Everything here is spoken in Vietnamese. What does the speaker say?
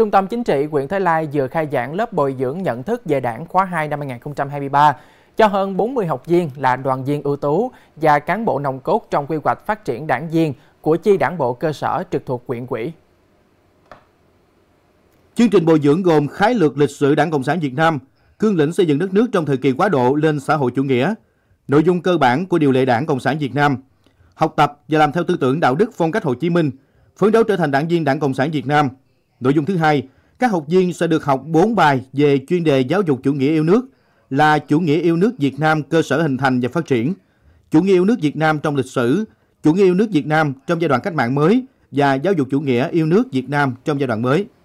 Trung tâm Chính trị huyện Thái Lai vừa khai giảng lớp bồi dưỡng nhận thức về đảng khóa 2 năm 2023 cho hơn 40 học viên là đoàn viên ưu tú và cán bộ nòng cốt trong quy hoạch phát triển đảng viên của chi đảng bộ cơ sở trực thuộc huyện quỹ. Chương trình bồi dưỡng gồm khái lược lịch sử Đảng Cộng sản Việt Nam, cương lĩnh xây dựng đất nước trong thời kỳ quá độ lên xã hội chủ nghĩa, nội dung cơ bản của điều lệ Đảng Cộng sản Việt Nam, học tập và làm theo tư tưởng đạo đức phong cách Hồ Chí Minh, phấn đấu trở thành đảng viên Đảng Cộng sản Việt Nam – Nội dung thứ hai, các học viên sẽ được học 4 bài về chuyên đề giáo dục chủ nghĩa yêu nước là chủ nghĩa yêu nước Việt Nam cơ sở hình thành và phát triển, chủ nghĩa yêu nước Việt Nam trong lịch sử, chủ nghĩa yêu nước Việt Nam trong giai đoạn cách mạng mới và giáo dục chủ nghĩa yêu nước Việt Nam trong giai đoạn mới.